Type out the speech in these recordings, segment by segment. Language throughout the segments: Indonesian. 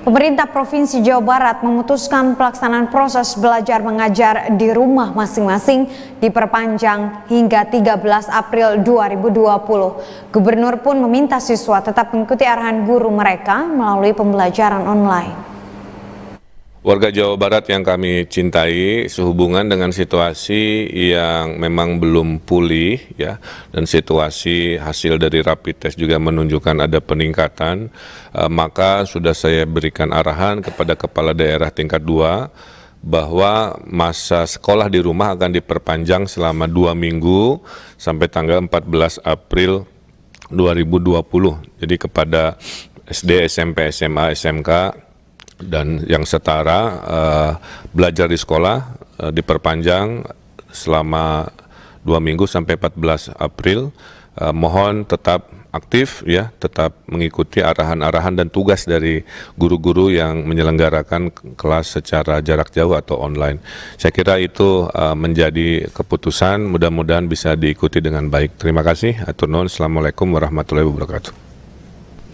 Pemerintah Provinsi Jawa Barat memutuskan pelaksanaan proses belajar mengajar di rumah masing-masing diperpanjang hingga 13 April 2020. Gubernur pun meminta siswa tetap mengikuti arahan guru mereka melalui pembelajaran online warga Jawa Barat yang kami cintai sehubungan dengan situasi yang memang belum pulih ya dan situasi hasil dari rapid test juga menunjukkan ada peningkatan e, maka sudah saya berikan arahan kepada kepala daerah tingkat 2 bahwa masa sekolah di rumah akan diperpanjang selama dua minggu sampai tanggal 14 April 2020 jadi kepada SD, SMP, SMA, SMK dan yang setara uh, belajar di sekolah uh, diperpanjang selama dua minggu sampai 14 April. Uh, mohon tetap aktif ya, tetap mengikuti arahan-arahan dan tugas dari guru-guru yang menyelenggarakan kelas secara jarak jauh atau online. Saya kira itu uh, menjadi keputusan, mudah-mudahan bisa diikuti dengan baik. Terima kasih, Atunun. Assalamualaikum warahmatullahi wabarakatuh.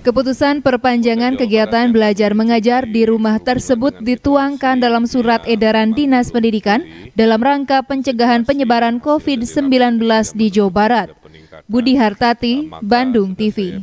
Keputusan perpanjangan kegiatan belajar mengajar di rumah tersebut dituangkan dalam surat edaran Dinas Pendidikan dalam rangka pencegahan penyebaran COVID-19 di Jawa Barat. Budi Hartati, Bandung TV.